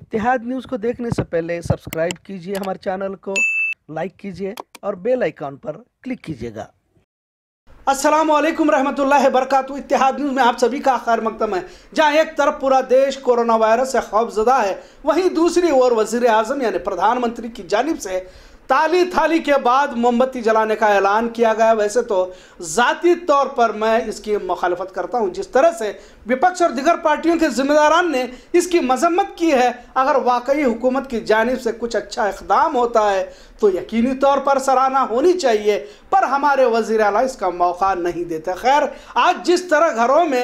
इतिहाद news को देखने से पहले सब्सक्राइब कीजिए हमारे चैनल को लाइक कीजिए और बेल आइकॉन पर क्लिक कीजिएगा असलम रहमतुल्लाह बरकत इतिहाद न्यूज़ में आप सभी का खैर मकदम है जहाँ एक तरफ पूरा देश कोरोना वायरस से खौफजदा है वहीं दूसरी ओर वजीर अजम यानी प्रधानमंत्री की जानब से ताली थाली के बाद मोमबत्ती जलाने का ऐलान किया गया वैसे तो ज़ाती तौर पर मैं इसकी मुखालफत करता हूँ जिस तरह से विपक्ष और दिगर पार्टियों के जिम्मेदारान ने इसकी मजम्मत की है अगर वाकई हुकूमत की जानब से कुछ अच्छा इकदाम होता है तो यकीनी तौर पर सराहना होनी चाहिए पर हमारे वजीर अला इसका मौका नहीं देते खैर आज जिस तरह घरों में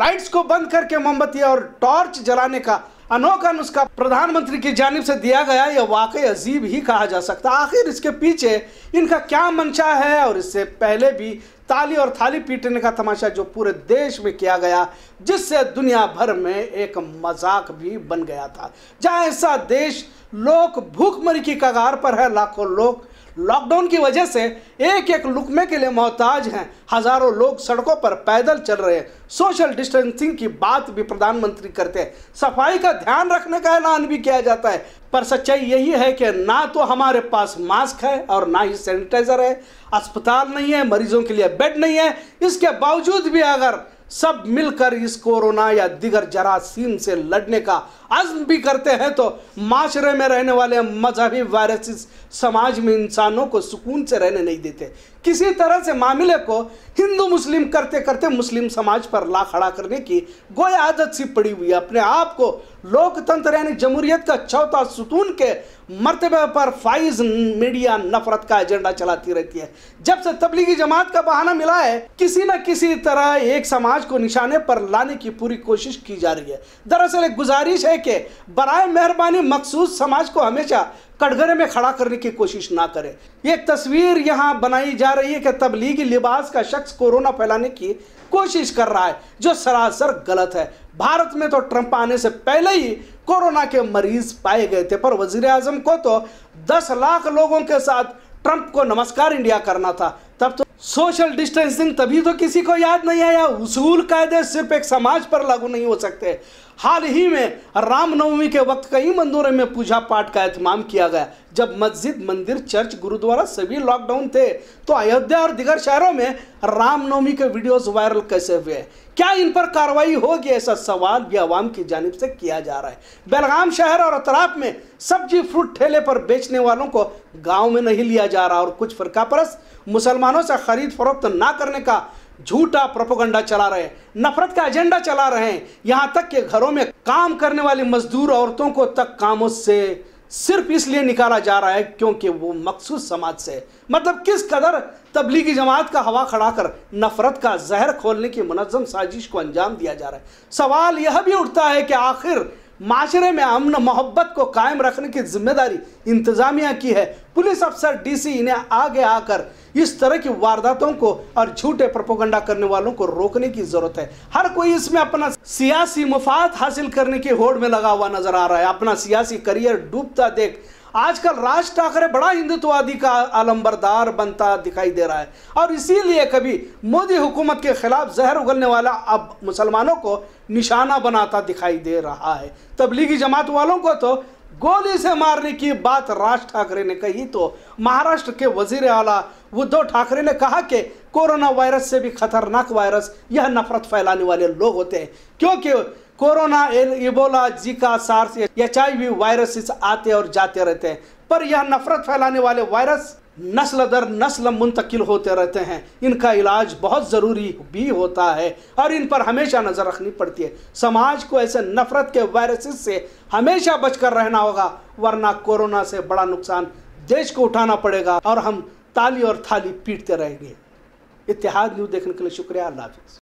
लाइट्स को बंद करके मोमबत्ती और टॉर्च जलाने का अनोखा नुस्खा प्रधानमंत्री की जानब से दिया गया यह वाकई अजीब ही कहा जा सकता आखिर इसके पीछे इनका क्या मंशा है और इससे पहले भी ताली और थाली पीटने का तमाशा जो पूरे देश में किया गया जिससे दुनिया भर में एक मजाक भी बन गया था जहाँ ऐसा देश लोक भूखमरी की कगार पर है लाखों लोग लॉकडाउन की वजह से एक एक लुकमे के लिए मोहताज हैं हज़ारों लोग सड़कों पर पैदल चल रहे हैं सोशल डिस्टेंसिंग की बात भी प्रधानमंत्री करते हैं सफाई का ध्यान रखने का ऐलान भी किया जाता है पर सच्चाई यही है कि ना तो हमारे पास मास्क है और ना ही सैनिटाइज़र है अस्पताल नहीं है मरीजों के लिए बेड नहीं है इसके बावजूद भी अगर सब मिलकर इस कोरोना या दिगर जरासीम से लड़ने का अज्म भी करते हैं तो माशरे में रहने वाले मजहबी वायरसेस समाज में इंसानों को सुकून से रहने नहीं देते किसी तरह से मामले को हिंदू मुस्लिम करते करते मुस्लिम समाज पर ला खड़ा करने की गोया आदत सी पड़ी हुई है अपने आप को लोकतंत्र यानी जमहूरियत का चौथा सुतून के मरतबे पर फाइज मीडिया नफरत का एजेंडा चलाती रहती है जब से तबलीगी जमात का बहाना मिला है किसी न किसी तरह एक समाज को निशाने पर लाने की पूरी कोशिश की जा रही है दरअसल एक गुजारिश है कि बरए मेहरबानी मखसूस समाज को हमेशा कटघरे में खड़ा करने की कोशिश ना करें ये तस्वीर यहाँ बनाई जा रही है कि तबलीगी लिबास का शख्स कोरोना फैलाने की कोशिश कर रहा है जो सरासर गलत है भारत में तो ट्रंप आने से पहले ही कोरोना के मरीज पाए गए थे पर वजीर अजम को तो दस लाख लोगों के साथ ट्रंप को नमस्कार इंडिया करना था सोशल डिस्टेंसिंग तभी तो किसी को याद नहीं आया उसूल कायदे सिर्फ एक समाज पर लागू नहीं हो सकते हाल ही में रामनवमी के वक्त कई मंदिरों में पूजा पाठ का एहतमाम किया गया जब मस्जिद मंदिर चर्च गुरुद्वारा सभी लॉकडाउन थे तो अयोध्या और दिगर शहरों में रामनवमी के वीडियोस वायरल कैसे हुए क्या इन पर कार्रवाई होगी ऐसा सवाल भी आवाम की जानब से किया जा रहा है बेलगाम शहर और अतराफ में सब्जी फ्रूट ठेले पर बेचने वालों को गांव में नहीं लिया जा रहा और कुछ फिरका परस मुसलमानों से खरीद फरोख्त ना करने का झूठा प्रोपोगंडा चला रहे हैं नफरत का एजेंडा चला रहे हैं यहाँ तक कि घरों में काम करने वाली मजदूर औरतों को तक कामों से सिर्फ इसलिए निकाला जा रहा है क्योंकि वो मखसूस समाज से मतलब किस कदर तबलीगी जमात का हवा खड़ा कर नफरत का जहर खोलने की मनजम साजिश को अंजाम दिया जा रहा है सवाल यह भी उठता है कि आखिर माशरे में अमन मोहब्बत को कायम रखने की जिम्मेदारी इंतज़ामिया की है पुलिस अफसर डीसी इन्हें आगे आकर इस तरह की वारदातों को और झूठे प्रपोगंडा करने वालों को रोकने की जरूरत है हर कोई इसमें अपना सियासी मुफाद हासिल करने की होड़ में लगा हुआ नजर आ रहा है अपना सियासी करियर डूबता देख आजकल राज ठाकरे बड़ा हिंदुत्ववादी का आलम्बरदार बनता दिखाई दे रहा है और इसीलिए कभी मोदी हुकूमत के खिलाफ जहर उगलने वाला अब मुसलमानों को निशाना बनाता दिखाई दे रहा है तबलीगी जमात वालों को तो गोली से मारने की बात राज ठाकरे ने कही तो महाराष्ट्र के वजीर आला उद्धव ठाकरे ने कहा कि कोरोना वायरस से भी खतरनाक वायरस यह नफरत फैलाने वाले लोग होते हैं क्योंकि corona Ebola Zika SARS H I virus आते और जाते रहते हैं पर यह नफरत फैलाने वाले वायरस नस्ल दर नस्ल मुंतकिल होते रहते हैं इनका इलाज बहुत ज़रूरी भी होता है और इन पर हमेशा नज़र रखनी पड़ती है समाज को ऐसे नफ़रत के वायरसेस से हमेशा बचकर रहना होगा वरना कोरोना से बड़ा नुकसान देश को उठाना पड़ेगा और हम ताली और थाली पीटते रहेंगे इतिहाद न्यूज़ देखने के लिए शुक्रिया अल्लाह हाफिज़